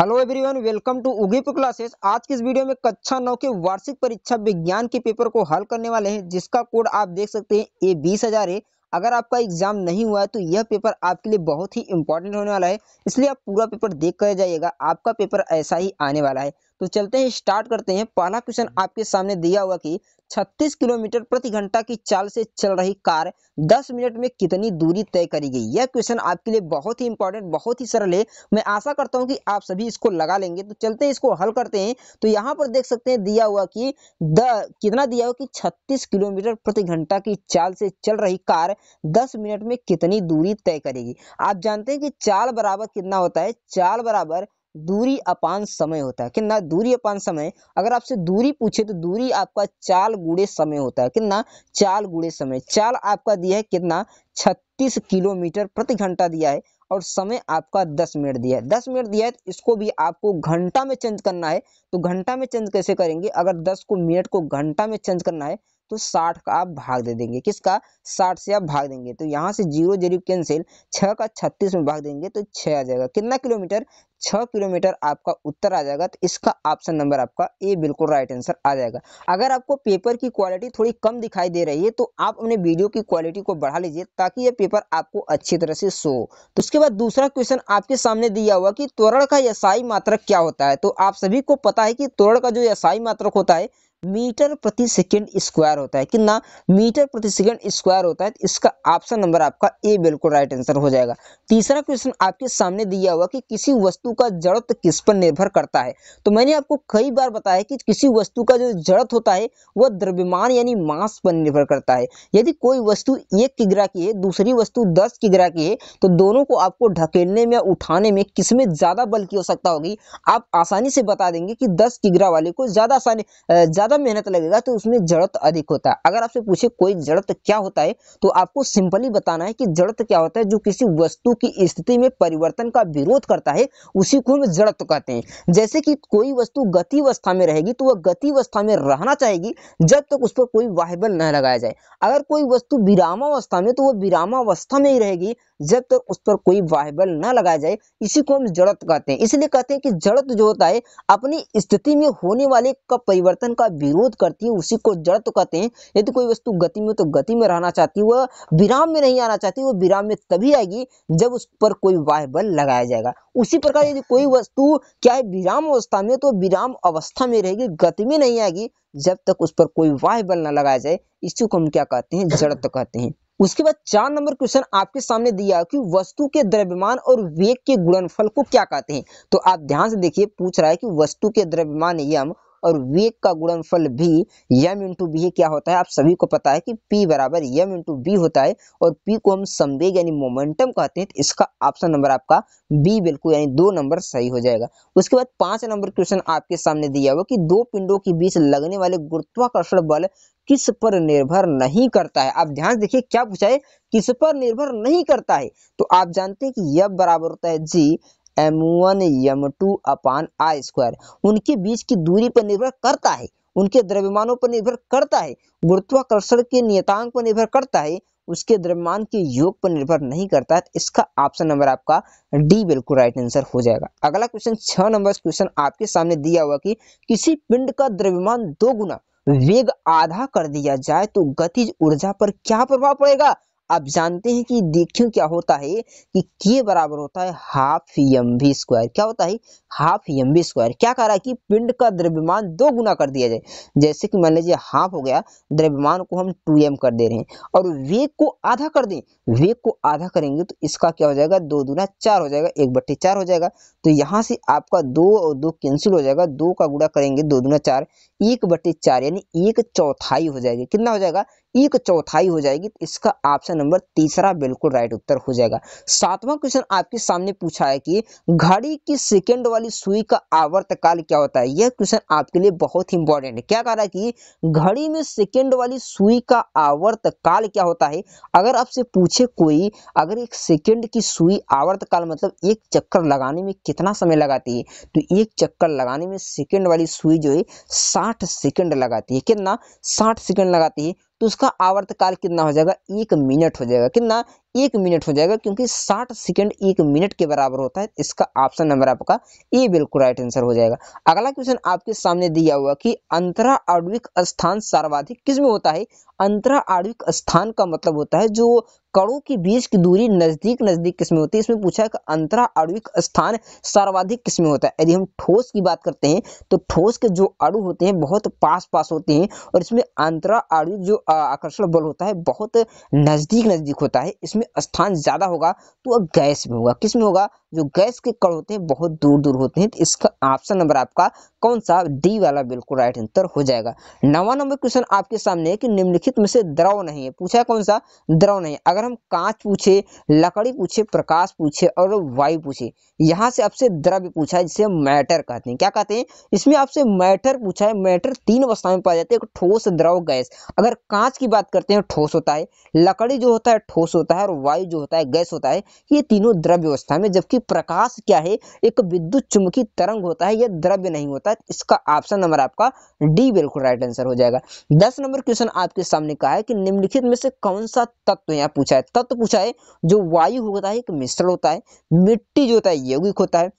hello everyone welcome to उगीप classes आज की इस वीडियो में कक्षा नौ के वार्षिक परीक्षा विज्ञान के पेपर को हल करने वाले हैं जिसका कोड आप देख सकते हैं ए बीस हजार है अगर आपका एग्जाम नहीं हुआ है तो यह पेपर आपके लिए बहुत ही इंपॉर्टेंट होने वाला है इसलिए आप पूरा पेपर देख कर जाइएगा आपका पेपर ऐसा ही आने वाला है तो चलते हैं स्टार्ट करते हैं पहला क्वेश्चन आपके सामने दिया हुआ कि छत्तीस किलोमीटर प्रति घंटा की चाल से चल रही कार दस मिनट में कितनी दूरी तय करेगी यह क्वेश्चन आपके लिए बहुत ही इंपॉर्टेंट बहुत ही सरल है मैं आशा करता हूं कि आप सभी इसको लगा लेंगे तो चलते हैं इसको हल करते हैं तो यहाँ पर देख सकते हैं दिया हुआ कि द कितना दिया हुआ कि छत्तीस किलोमीटर प्रति घंटा की चाल से चल रही कार दस मिनट में कितनी दूरी तय करेगी आप जानते हैं कि चाल बराबर कितना होता है चाल बराबर दूरी अपान समय होता है कितना दूरी अपान समय अगर आपसे दूरी पूछे तो दूरी आपका चाल गुड़े समय होता है कितना चाल गुड़े समय चाल आपका दिया है कितना छत्तीस किलोमीटर प्रति घंटा दिया है और समय आपका दस मिनट दिया है दस मिनट दिया है तो इसको भी आपको घंटा में चेंज करना है तो घंटा में चेंज कैसे करेंगे अगर दस को मिनट को घंटा में चेंज करना है तो साठ का आप भाग दे देंगे किसका साठ से आप भाग देंगे तो यहाँ से जीरो जीरो कैंसिल छः का छत्तीस में भाग देंगे तो छः आ जाएगा कितना किलोमीटर छह किलोमीटर आपका उत्तर आ जाएगा तो इसका ऑप्शन नंबर आपका ए बिल्कुल राइट आंसर आ जाएगा अगर आपको पेपर की क्वालिटी थोड़ी कम दिखाई दे रही है तो आप अपने वीडियो की क्वालिटी को बढ़ा लीजिए ताकि यह पेपर आपको अच्छी तरह से शो तो उसके बाद दूसरा क्वेश्चन आपके सामने दिया हुआ कि त्वरण का यसाई मात्रक क्या होता है तो आप सभी को पता है कि त्वरण का जो यसाई मात्रक होता है मीटर प्रति सेकेंड स्क्वायर होता है कितना मीटर प्रति सेकेंड स्क्वायर होता है तो इसका ऑप्शन नंबर आपका ए बिल्कुल राइट आंसर हो जाएगा तीसरा क्वेश्चन आपके सामने दिया हुआ कि किसी वस्तु का जड़त किस पर निर्भर करता है तो मैंने आपको कई बार बताया कि किसी वस्तु का जो जड़त होता है वह द्रव्यमान यानी मास पर निर्भर करता है यदि कोई वस्तु एक किग्रा की है दूसरी वस्तु दस किग्रा की है तो दोनों को आपको ढकेलने में उठाने में किसमें ज्यादा बल की आवश्यकता होगी आप आसानी से बता देंगे कि दस किग्रा वाले को ज्यादा आसानी ज्यादा ज़्यादा मेहनत लगेगा तो उसमें जड़त अधिक होता है अगर आपसे पूछे कोई जड़त क्या होता है तो आपको सिंपली बताना है कि जड़त क्या होता है जो किसी वस्तु की स्थिति में परिवर्तन का विरोध करता है उसी को हम जड़त कहते हैं जैसे कि कोई वस्तु गतिवस्था में रहेगी तो वह गतिवस्था में रहना चाहेगी जब तक उस पर कोई वाहबल न लगाया जाए अगर कोई वस्तु विरामावस्था में तो वह विरामावस्था में ही रहेगी जब तक उस पर कोई वाहबल न लगाया जाए इसी को हम जड़त कहते हैं इसलिए कहते हैं कि जड़त जो होता है अपनी स्थिति में होने वाले का परिवर्तन का विरोध करती है उसी को जड़ तो कहते हैं यदि कोई वस्तु गति में तो गति में रहना चाहती है वह विराम में नहीं आना चाहती वो विराम में तभी आएगी जब उस पर कोई वाह बल लगाया जाएगा उसी प्रकार यदि कोई वस्तु क्या है विराम अवस्था में तो विराम अवस्था में रहेगी गति में नहीं आएगी जब तक उस पर कोई वाह बल न लगाया जाए इसी को हम क्या कहते हैं जड़त्व तो कहते हैं उसके बाद चार नंबर क्वेश्चन आपके सामने दिया कि वस्तु के द्रव्यमान और वेग के गुणनफल को क्या कहते हैं तो आप ध्यान से देखिए पूछ रहा है कि वस्तु के द्रव्यमान यम और वेग का गुणनफल भी यम इंटू बी क्या होता है आप सभी को पता है कि पी बराबर यम इंटू बी होता है और पी को हम संवेग यानी मोमेंटम कहते हैं तो इसका ऑप्शन नंबर आपका बी बिल्कुल यानी दो नंबर सही हो जाएगा उसके बाद पांच नंबर क्वेश्चन आपके सामने दिया हुआ कि दो पिंडों के बीच लगने वाले गुरुत्वाकर्षण बल किस पर निर्भर नहीं करता है आप ध्यान देखिए क्या पूछा है किस पर निर्भर नहीं करता है तो आप जानते हैं कि यह बराबर होता है G M one M two upon I square उनके बीच की दूरी पर निर्भर करता है उनके द्रव्यमानों पर निर्भर करता है गुरुत्वाकर्षण के नियतांक पर निर्भर करता है उसके द्रव्यमान के योग पर निर्भर नहीं करता है तो इसका ऑप्शन नंबर आपका डी बिल्कुल राइट आंसर हो जाएगा अगला क्वेश्चन छह नंबर क्वेश्चन आपके सामने दिया हुआ कि किसी पिंड का द्रव्यमान दो गुना वेग आधा कर दिया जाए तो गतिज ऊर्जा पर क्या प्रभाव पड़ेगा आप जानते हैं कि देखियो क्या होता है कि के बराबर होता है हाफ एम वी स्क्वायर क्या होता है हाफ एम वी स्क्वायर क्या कह रहा है कि पिंड का द्रव्यमान दो गुना कर दिया जाए जैसे कि मान लीजिए हाफ हो गया द्रव्यमान को हम टू एम कर दे रहे हैं और वेग को आधा कर दें वेग को आधा करेंगे तो इसका क्या हो जाएगा दो दुना चार हो जाएगा एक बट्टे चार हो जाएगा तो यहाँ से आपका दो और दो कैंसिल हो जाएगा दो का गुणा करेंगे दो दुना चार एक बट्टे चार यानी एक चौथाई हो जाएगा कितना हो जाएगा एक चौथाई हो जाएगी तो इसका ऑप्शन नंबर तीसरा बिल्कुल राइट उत्तर हो जाएगा सातवां क्वेश्चन आपके सामने पूछा है कि घड़ी की सेकेंड वाली सुई का आवर्तकाल क्या होता है यह क्वेश्चन आपके लिए बहुत ही इंपॉर्टेंट है क्या कह रहा है कि घड़ी में सेकेंड वाली सुई का आवर्तकाल क्या होता है अगर आपसे पूछे कोई अगर एक सेकेंड की सुई आवर्तकाल मतलब एक चक्कर लगाने में कितना समय लगाती है तो एक चक्कर लगाने में सेकेंड वाली सुई जो है साठ सेकेंड लगाती है कितना साठ सेकेंड लगाती है तो उसका आवर्तकाल कितना हो जाएगा एक मिनट हो जाएगा कितना एक मिनट हो जाएगा क्योंकि 60 सेकंड एक मिनट के बराबर होता है इसका ऑप्शन नंबर आपका ए बिल्कुल राइट आंसर हो जाएगा अगला क्वेश्चन आपके सामने दिया हुआ कि अंतरा आणविक स्थान सर्वाधिक किस में होता है अंतरा आणविक स्थान का मतलब होता है जो कड़ों के बीच की दूरी नजदीक नजदीक किसमें होती है इसमें पूछा है कि अंतरा आणविक स्थान सर्वाधिक किसमें होता है यदि हम ठोस की बात करते हैं तो ठोस के जो अड़ू होते हैं बहुत पास पास होते हैं और इसमें अंतरा आणविक जो आकर्षण बल होता है बहुत नजदीक नजदीक होता है इसमें किसमें स्थान ज़्यादा होगा तो वह गैस में होगा किसमें होगा जो गैस के कण होते हैं बहुत दूर दूर होते हैं तो इसका ऑप्शन नंबर आपका कौन सा डी वाला बिल्कुल राइट आंसर हो जाएगा नवा नंबर क्वेश्चन आपके सामने है कि निम्नलिखित में से द्रव नहीं है पूछा है कौन सा द्रव नहीं है अगर हम कांच पूछे लकड़ी पूछे प्रकाश पूछे और वायु पूछे यहाँ से आपसे द्रव्य पूछा है जिसे मैटर कहते हैं क्या कहते हैं इसमें आपसे मैटर पूछा है मैटर तीन अवस्था में पाए जाते हैं ठोस द्रव गैस अगर कांच की बात करते हैं ठोस होता है लकड़ी जो होता है ठोस होता है और वायु जो होता है गैस होता है ये तीनों द्रव्य अवस्था में जबकि प्रकाश क्या है एक विद्युत चुंबकीय तरंग होता है यह द्रव्य नहीं होता इसका ऑप्शन नंबर आपका डी बिल्कुल राइट आंसर हो जाएगा दस नंबर क्वेश्चन आपके सामने कहा है कि निम्नलिखित में से कौन सा तत्व यहाँ पूछा है तत्व पूछा है जो वायु होता है एक मिश्रण होता है मिट्टी जो होता है यौगिक होता है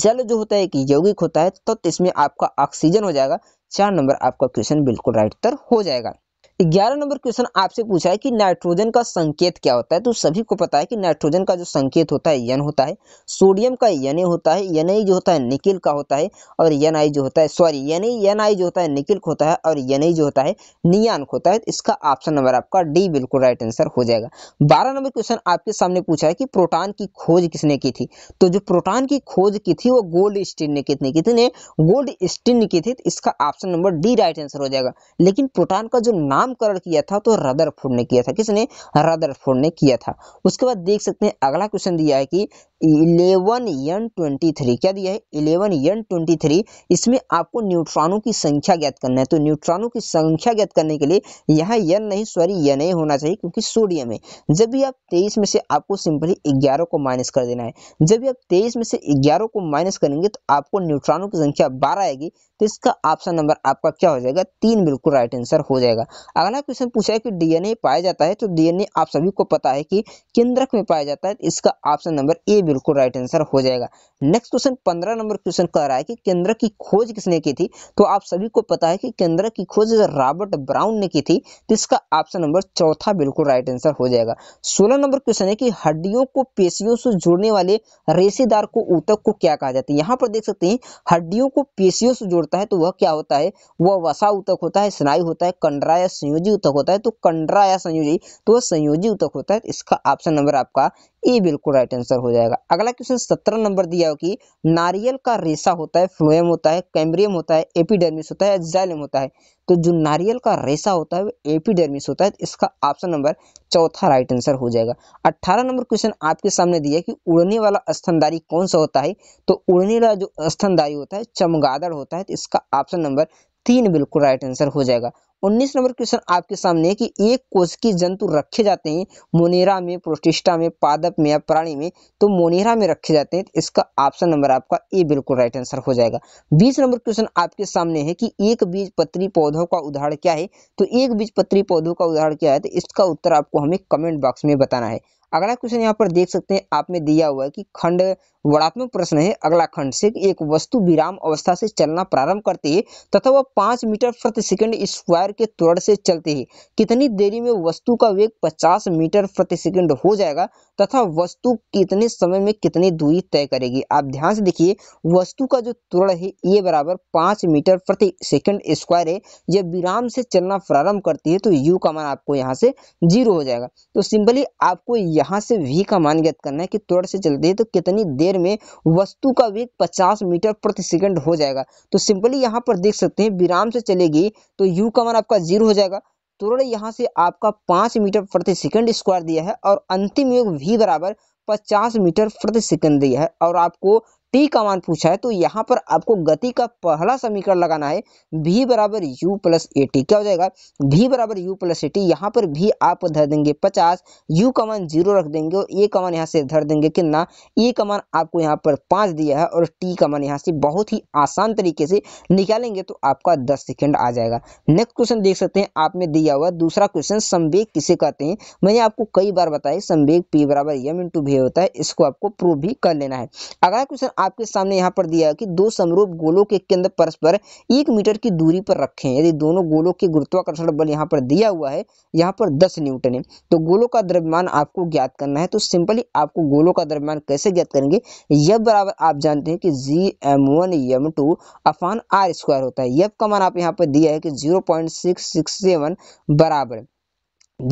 जल जो होता है एक यौगिक होता है तत्व तो इसमें आपका ऑक्सीजन हो जाएगा चार नंबर आपका क्वेश्चन बिल्कुल राइट उत्तर हो जाएगा ग्यारह नंबर क्वेश्चन आपसे पूछा है कि नाइट्रोजन का संकेत क्या होता है तो सभी को पता है कि नाइट्रोजन का जो संकेत होता है यन होता है सोडियम का यन होता है यन जो होता है निकिल का होता है और यन जो होता है सॉरी यन यन जो होता है निकिल होता है और यन जो होता है नियान होता है तो इसका ऑप्शन नंबर आपका डी बिल्कुल राइट आंसर हो जाएगा बारह नंबर क्वेश्चन आपके सामने पूछा है कि प्रोटान की खोज किसने की थी तो जो प्रोटान की खोज की थी वो गोल्ड स्टीन ने कितने की थी गोल्ड स्टीन की थी तो इसका option number D right answer हो जाएगा लेकिन प्रोटान का जो नाम नामकरण किया था तो रदरफोर्ड ने किया था किसने रदरफोर्ड ने किया था उसके बाद देख सकते हैं अगला क्वेश्चन दिया है कि इलेवन यन ट्वेंटी थ्री क्या दिया है इलेवन यन ट्वेंटी थ्री इसमें आपको न्यूट्रॉनों की संख्या ज्ञात करना है तो न्यूट्रॉनों की संख्या ज्ञात करने के लिए यहाँ यन नहीं सॉरी यन ए होना चाहिए क्योंकि सोडियम है जब भी आप तेईस में से आपको सिंपली ग्यारह को माइनस कर देना है जब भी आप तेईस में से ग्यारह को माइनस करेंगे तो आपको न्यूट्रॉनों की संख्या बारह आएगी तो इसका ऑप्शन नंबर आपका क्या हो जाएगा तीन बिल्कुल राइट आंसर हो जाएगा अगला क्वेश्चन पूछा है कि डीएनए पाया जाता है तो डीएनए आप सभी को पता है कि केंद्रक में पाया जाता है तो इसका ऑप्शन नंबर ए बिल्कुल राइट आंसर हो जाएगा नेक्स्ट क्वेश्चन पंद्रह नंबर क्वेश्चन कह रहा है कि केंद्र की खोज किसने की थी तो आप सभी को पता है कि केंद्र की खोज रॉबर्ट ब्राउन ने की थी तो इसका ऑप्शन नंबर चौथा बिल्कुल राइट आंसर हो जाएगा सोलह नंबर क्वेश्चन है कि हड्डियों को पेशियों से जोड़ने वाले रेसेदार को ऊतक को क्या कहा जाता है यहाँ पर देख सकते हैं हड्डियों को पेशियों से जोड़ता है तो वह क्या होता है वह वसा ऊतक होता है स्नायु होता है कंडरा या संयोजी उतक होता है तो कंड्रा या संयोजी तो वह संयोजी उतक होता है इसका ऑप्शन नंबर आपका ए बिल्कुल राइट आंसर हो जाएगा अगला क्वेश्चन सत्रह नंबर दिया हो कि नारियल का रेशा होता है फ्लोएम होता है कैम्ब्रियम होता है एपीडर्मिस होता है जाइलम होता है तो जो नारियल का रेशा होता है वो एपीडर्मिस होता है इसका ऑप्शन नंबर चौथा राइट आंसर हो जाएगा अट्ठारह नंबर क्वेश्चन आपके सामने दिया कि उड़ने वाला स्तनधारी कौन सा होता है तो उड़ने वाला जो स्तनधारी होता है चमगादड़ होता है तो इसका ऑप्शन नंबर तीन बिल्कुल राइट आंसर हो जाएगा उन्नीस नंबर क्वेश्चन आपके सामने है कि एक कोश की जंतु रखे जाते हैं मोनेरा में प्रोटिस्टा में पादप में या प्राणी में तो मोनेरा में रखे जाते हैं तो इसका ऑप्शन नंबर आपका ए बिल्कुल राइट आंसर हो जाएगा बीस नंबर क्वेश्चन आपके सामने है कि एक बीज पत्री पौधों का उदाहरण क्या है तो एक बीज पत्री पौधों का उदाहरण क्या है तो इसका उत्तर आपको हमें कमेंट बॉक्स में बताना है अगला क्वेश्चन यहाँ पर देख सकते हैं आप में दिया हुआ है कि खंड वर्णात्मक प्रश्न है अगला खंड से एक वस्तु विराम अवस्था से चलना प्रारंभ करती है तथा वह पांच मीटर प्रति सेकंड स्क्वायर के त्वरण से चलती है कितनी देरी में वस्तु का वेग पचास मीटर प्रति सेकंड हो जाएगा तथा वस्तु कितने समय में कितनी दूरी तय करेगी आप ध्यान से देखिए वस्तु का जो त्वरण है ये बराबर पांच मीटर प्रति सेकंड स्क्वायर है जब विराम से चलना प्रारंभ करती है तो यू का मान आपको यहाँ से जीरो हो जाएगा तो सिंपली आपको यहाँ से वी का मान ज्ञात करना है कि त्वरण से चलती है तो कितनी देर एम्पेयर में वस्तु का वेग 50 मीटर प्रति सेकंड हो जाएगा तो सिंपली यहाँ पर देख सकते हैं विराम से चलेगी तो यू का मान आपका जीरो हो जाएगा तुरंत यहाँ से आपका पाँच मीटर प्रति सेकंड स्क्वायर दिया है और अंतिम योग भी बराबर पचास मीटर प्रति सेकंड दिया है और आपको टी का मान पूछा है तो यहाँ पर आपको गति का पहला समीकरण लगाना है भी बराबर यू प्लस ए टी क्या हो जाएगा भी बराबर यू प्लस ए टी यहाँ पर भी आप धर देंगे पचास यू का मान जीरो रख देंगे और ए का मान यहाँ से धर देंगे कितना ए का मान आपको यहाँ पर पाँच दिया है और टी का मान यहाँ से बहुत ही आसान तरीके से निकालेंगे तो आपका दस सेकेंड आ जाएगा नेक्स्ट क्वेश्चन देख सकते हैं आपने दिया हुआ दूसरा क्वेश्चन संवेग किसे कहते हैं मैंने आपको कई बार बताया संवेग पी बराबर यम इंटू भी होता है इसको आपको प्रूव भी कर लेना है अगला क्वेश्चन आपके सामने यहाँ पर दिया है कि दो समरूप गोलों के केंद्र परस्पर एक मीटर की दूरी पर रखे हैं यदि दोनों गोलों के गुरुत्वाकर्षण बल यहाँ पर दिया हुआ है यहाँ पर दस न्यूटन है तो गोलों का द्रव्यमान आपको ज्ञात करना है तो सिंपली आपको गोलों का द्रव्यमान कैसे ज्ञात करेंगे यह बराबर आप जानते हैं कि G M one M two upon R square होता है यफ का मान आप यहाँ पर दिया है कि zero point six six seven बराबर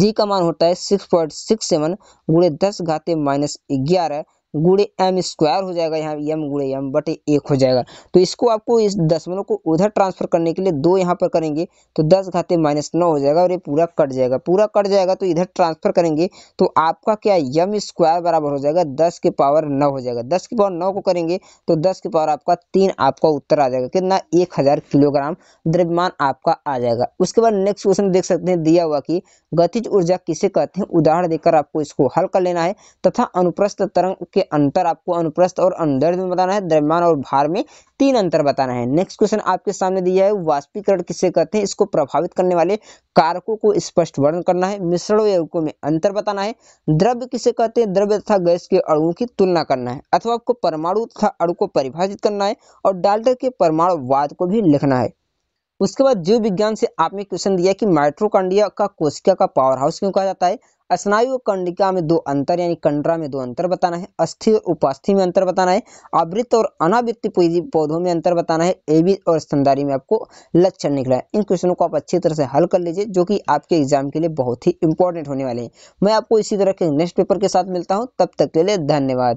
जी का मान होता है सिक्स पॉइंट सिक्स सेवन गुणे दस घाते माइनस ग्यारह गुड़े एम स्क्वायर हो जाएगा यहाँ एम गुड़े एम बटे एक हो जाएगा तो इसको आपको इस दसमलव को उधर ट्रांसफर करने के लिए दो यहाँ पर करेंगे तो दस घाते माइनस नौ हो जाएगा और ये पूरा कट जाएगा पूरा कट जाएगा तो इधर ट्रांसफर करेंगे तो आपका क्या यम स्क्वायर बराबर हो जाएगा दस के पावर नौ हो जाएगा दस के पावर नौ को करेंगे तो दस के पावर आपका तीन आपका उत्तर आ जाएगा कितना एक हजार किलोग्राम द्रव्यमान आपका आ जाएगा उसके बाद नेक्स्ट क्वेश्चन देख सकते हैं दिया हुआ कि गतिज ऊर्जा किसे कहते हैं उदाहरण देकर आपको इसको हल कर लेना है तथा अनुप्रस्थ तरंग के अंतर आपको अनुप्रस्थ और अंदर में बताना है द्रव्यमान और भार में तीन अंतर बताना है नेक्स्ट क्वेश्चन आपके सामने दिया है वाष्पीकरण किससे कहते हैं इसको प्रभावित करने वाले कारकों को स्पष्ट वर्णन करना है मिश्रण यौगिकों में अंतर बताना है द्रव्य किसे कहते हैं द्रव्य तथा गैस के अणुओं की तुलना करना है अथवा आपको परमाणु तथा अणु को परिभाषित करना है और डाल्टर के परमाणुवाद को भी लिखना है उसके बाद जीव विज्ञान से आपने क्वेश्चन दिया कि माइट्रोकंडिया का कोशिका का पावर हाउस क्यों कहा जाता है स्नायु कंडिका में दो अंतर यानी कंडरा में दो अंतर बताना है अस्थि और उपास्थि में अंतर बताना है आवृत्त और अनावृत्त पौधों में अंतर बताना है एवी और स्तनदारी में आपको लक्षण निकला है इन क्वेश्चनों को आप अच्छी तरह से हल कर लीजिए जो कि आपके एग्जाम के लिए बहुत ही इंपॉर्टेंट होने वाले हैं मैं आपको इसी तरह के नेक्स्ट पेपर के साथ मिलता हूँ तब तक के लिए धन्यवाद